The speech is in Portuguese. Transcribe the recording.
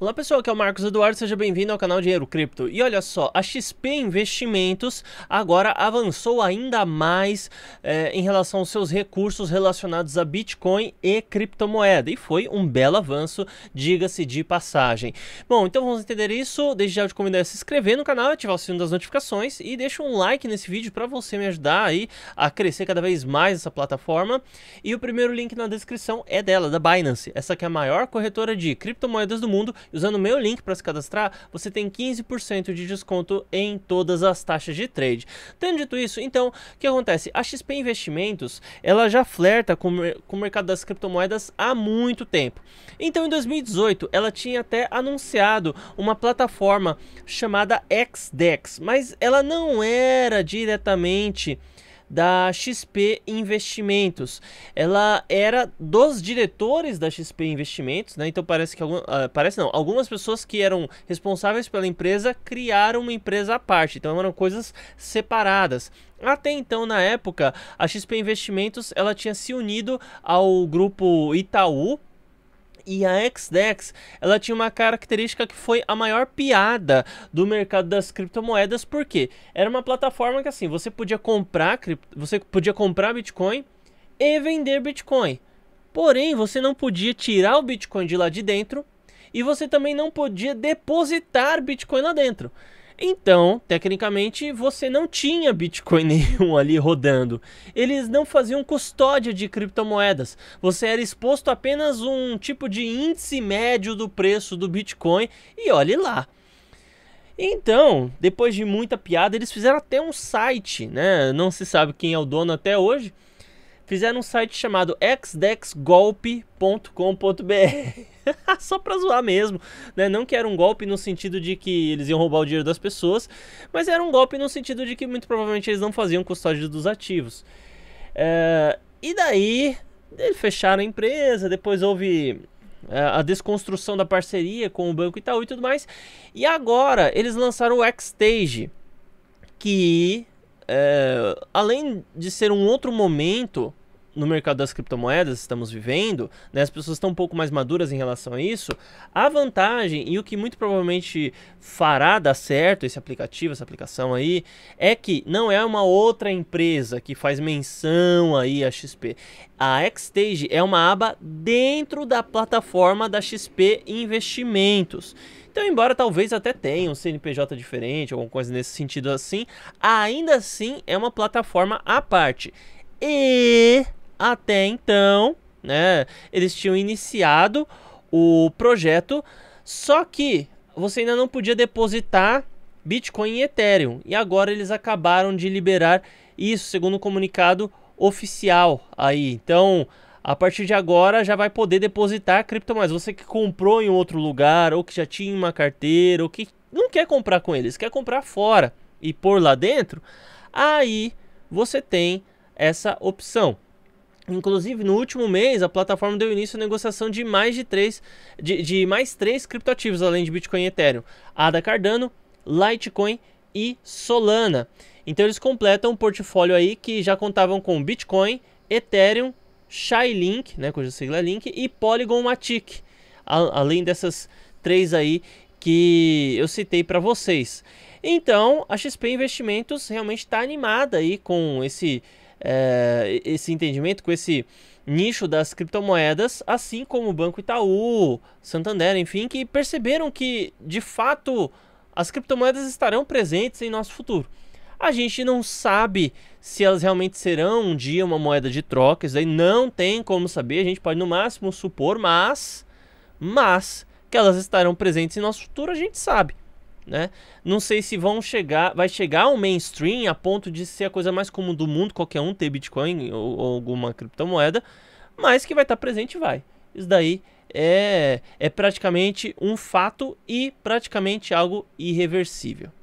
Olá pessoal, aqui é o Marcos Eduardo, seja bem-vindo ao canal Dinheiro Cripto. E olha só, a XP Investimentos agora avançou ainda mais é, em relação aos seus recursos relacionados a Bitcoin e criptomoeda. E foi um belo avanço, diga-se de passagem. Bom, então vamos entender isso. Desde já eu te convido a se inscrever no canal, ativar o sino das notificações e deixa um like nesse vídeo para você me ajudar aí a crescer cada vez mais essa plataforma. E o primeiro link na descrição é dela, da Binance. Essa que é a maior corretora de criptomoedas do mundo usando o meu link para se cadastrar, você tem 15% de desconto em todas as taxas de trade. Tendo dito isso, então, o que acontece? A XP Investimentos, ela já flerta com, com o mercado das criptomoedas há muito tempo. Então, em 2018, ela tinha até anunciado uma plataforma chamada XDEX, mas ela não era diretamente da XP Investimentos. Ela era dos diretores da XP Investimentos, né? Então parece que algum, uh, ah, parece não, algumas pessoas que eram responsáveis pela empresa criaram uma empresa à parte. Então eram coisas separadas. Até então, na época, a XP Investimentos ela tinha se unido ao grupo Itaú, e a XDEX, ela tinha uma característica que foi a maior piada do mercado das criptomoedas, porque era uma plataforma que assim, você podia comprar, você podia comprar Bitcoin e vender Bitcoin. Porém, você não podia tirar o Bitcoin de lá de dentro e você também não podia depositar Bitcoin lá dentro. Então, tecnicamente, você não tinha Bitcoin nenhum ali rodando. Eles não faziam custódia de criptomoedas. Você era exposto a apenas um tipo de índice médio do preço do Bitcoin e olhe lá. Então, depois de muita piada, eles fizeram até um site, né? Não se sabe quem é o dono até hoje fizeram um site chamado xdexgolpe.com.br. Só pra zoar mesmo, né? Não que era um golpe no sentido de que eles iam roubar o dinheiro das pessoas, mas era um golpe no sentido de que muito provavelmente eles não faziam custódia dos ativos. É, e daí, eles fecharam a empresa, depois houve é, a desconstrução da parceria com o Banco Itaú e tudo mais. E agora eles lançaram o Xstage, que é, além de ser um outro momento no mercado das criptomoedas estamos vivendo, né, as pessoas estão um pouco mais maduras em relação a isso, a vantagem e o que muito provavelmente fará dar certo esse aplicativo, essa aplicação aí, é que não é uma outra empresa que faz menção aí a XP. A Xstage é uma aba dentro da plataforma da XP Investimentos. Então, embora talvez até tenha um CNPJ diferente, alguma coisa nesse sentido assim, ainda assim é uma plataforma à parte. E até então, né, eles tinham iniciado o projeto, só que você ainda não podia depositar Bitcoin e Ethereum. E agora eles acabaram de liberar isso, segundo o um comunicado oficial aí. Então, a partir de agora já vai poder depositar criptomoedas. Você que comprou em outro lugar, ou que já tinha uma carteira, ou que não quer comprar com eles, quer comprar fora e pôr lá dentro, aí você tem essa opção. Inclusive, no último mês, a plataforma deu início à negociação de mais de três, de, de mais três criptoativos, além de Bitcoin e Ethereum. Ada Cardano, Litecoin e Solana. Então eles completam um portfólio aí que já contavam com Bitcoin, Ethereum, Shylink, né, cuja sigla é Link, e Polygon Matic. A, além dessas três aí que eu citei para vocês. Então, a XP Investimentos realmente está animada aí com esse é, esse entendimento com esse nicho das criptomoedas, assim como o Banco Itaú, Santander, enfim, que perceberam que de fato as criptomoedas estarão presentes em nosso futuro. A gente não sabe se elas realmente serão um dia uma moeda de troca, isso aí não tem como saber, a gente pode no máximo supor, mas mas que elas estarão presentes em nosso futuro, a gente sabe né? Não sei se vão chegar, vai chegar ao mainstream a ponto de ser a coisa mais comum do mundo, qualquer um ter Bitcoin ou, ou alguma criptomoeda, mas que vai estar presente vai. Isso daí é, é praticamente um fato e praticamente algo irreversível.